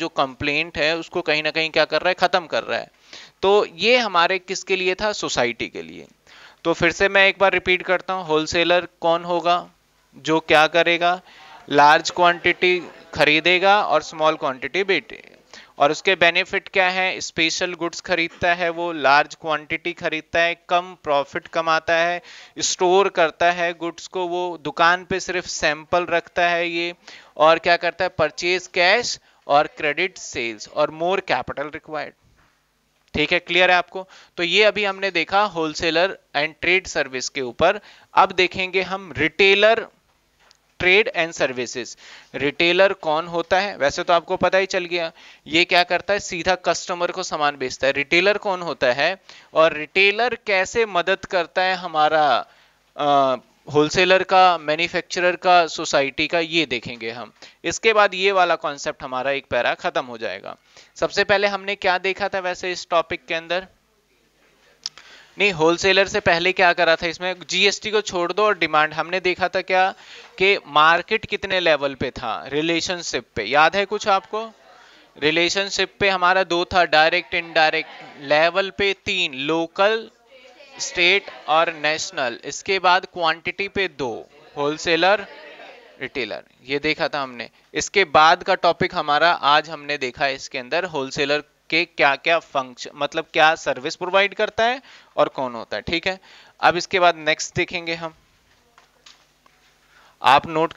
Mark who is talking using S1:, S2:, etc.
S1: जो कंप्लेंट है उसको कहीं ना कहीं क्या कर रहा है ख़त्म कर रहा है तो ये हमारे किसके लिए था सोसाइटी के लिए तो फिर से मैं एक बार रिपीट करता हूँ होलसेलर कौन होगा जो क्या करेगा लार्ज क्वांटिटी खरीदेगा और स्मॉल क्वांटिटी बेटे और उसके बेनिफिट क्या है स्पेशल गुड्स खरीदता है वो लार्ज क्वांटिटी खरीदता है कम प्रॉफिट कमाता है स्टोर करता है गुड्स को वो दुकान पे सिर्फ सैंपल रखता है ये और क्या करता है परचेज कैश और क्रेडिट सेल्स और मोर कैपिटल रिक्वायर्ड ठीक है क्लियर है आपको तो ये अभी हमने देखा होलसेलर एंड ट्रेड सर्विस के ऊपर अब देखेंगे हम retailer trade and services retailer कौन होता है वैसे तो आपको पता ही चल गया ये क्या करता है सीधा कस्टमर को सामान बेचता है रिटेलर कौन होता है और रिटेलर कैसे मदद करता है हमारा होलसेलर का मैन्युफैक्चरर का सोसाइटी का ये देखेंगे हम इसके बाद ये वाला कॉन्सेप्ट हमारा एक पैरा खत्म हो जाएगा सबसे पहले हमने क्या देखा था वैसे इस टॉपिक के अंदर नहीं होलसेलर से पहले क्या करा था इसमें जीएसटी को छोड़ दो और डिमांड हमने देखा था क्या कि मार्केट कितने लेवल पे था रिलेशनशिप पे याद है कुछ आपको रिलेशनशिप पे हमारा दो था डायरेक्ट इनडायरेक्ट लेवल पे तीन लोकल स्टेट और नेशनल इसके बाद क्वांटिटी पे दो होलसेलर रिटेलर ये देखा था हमने इसके बाद का टॉपिक हमारा आज हमने देखा है इसके अंदर होलसेलर के क्या क्या फंक्शन मतलब क्या सर्विस प्रोवाइड करता है और कौन होता है ठीक है अब इसके बाद नेक्स्ट देखेंगे हम आप नोट